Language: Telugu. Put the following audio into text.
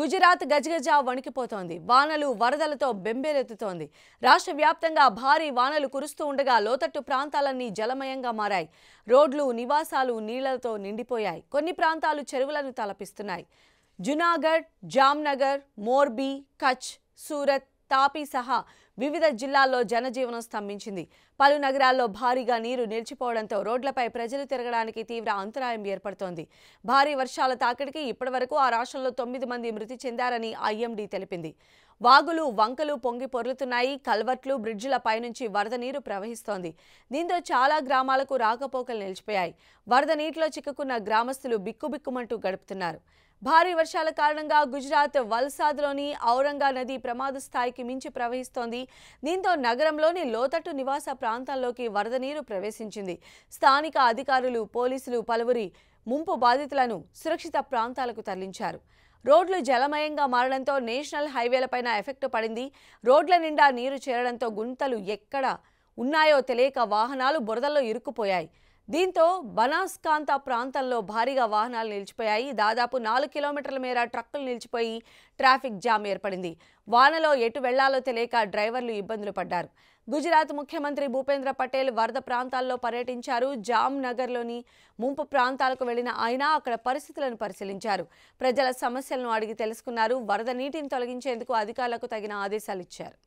గుజరాత్ గజగజ వణికిపోతోంది వానలు వరదలతో బెంబేలెత్తుతోంది రాష్ట్ర వ్యాప్తంగా భారీ వానలు కురుస్తూ ఉండగా లోతట్టు ప్రాంతాలన్నీ జలమయంగా మారాయి రోడ్లు నివాసాలు నీళ్లతో నిండిపోయాయి కొన్ని ప్రాంతాలు చెరువులను తలపిస్తున్నాయి జునాగఢ్ జామ్నగర్ మోర్బీ కచ్ సూరత్ తాపీ సహా వివిధ జిల్లాల్లో జనజీవనం స్తంభించింది పలు నగరాల్లో భారీగా నీరు నిలిచిపోవడంతో రోడ్లపై ప్రజలు తిరగడానికి తీవ్ర అంతరాయం ఏర్పడుతోంది భారీ వర్షాల తాకిడికి ఇప్పటివరకు ఆ రాష్ట్రంలో తొమ్మిది మంది మృతి చెందారని ఐఎండీ తెలిపింది వాగులు వంకలు పొంగి పొర్లుతున్నాయి కల్వర్ట్లు బ్రిడ్జిల పైనుంచి వరద నీరు ప్రవహిస్తోంది దీంతో చాలా గ్రామాలకు రాకపోకలు నిలిచిపోయాయి వరద నీటిలో చిక్కుకున్న గ్రామస్తులు బిక్కుబిక్కుమంటూ గడుపుతున్నారు భారీ వర్షాల కారణంగా గుజరాత్ వల్సాద్లోని ఔరంగా నది ప్రమాద స్థాయికి మించి ప్రవహిస్తోంది దీంతో నగరంలోని లోతట్టు నివాస ప్రాంతాల్లోకి వరద నీరు ప్రవేశించింది స్థానిక అధికారులు పోలీసులు పలువురి ముంపు బాధితులను సురక్షిత ప్రాంతాలకు తరలించారు రోడ్లు జలమయంగా మారడంతో నేషనల్ హైవేలపైన ఎఫెక్ట్ పడింది రోడ్ల నిండా నీరు చేరడంతో గుంతలు ఎక్కడ ఉన్నాయో తెలియక వాహనాలు బురదల్లో ఇరుక్కుపోయాయి దీంతో బనాస్కాంత ప్రాంతంలో భారీగా వాహనాలు నిలిచిపోయాయి దాదాపు నాలుగు కిలోమీటర్ల మేర ట్రక్కులు నిలిచిపోయి ట్రాఫిక్ జామ్ ఏర్పడింది వానలో ఎటు వెళ్లాలో తెలియక డ్రైవర్లు ఇబ్బందులు పడ్డారు గుజరాత్ ముఖ్యమంత్రి భూపేంద్ర పటేల్ వరద ప్రాంతాల్లో పర్యటించారు జామ్ నగర్లోని ముంపు ప్రాంతాలకు వెళ్లిన ఆయన అక్కడ పరిస్థితులను పరిశీలించారు ప్రజల సమస్యలను అడిగి తెలుసుకున్నారు వరద నీటిని తొలగించేందుకు అధికారులకు తగిన ఆదేశాలు ఇచ్చారు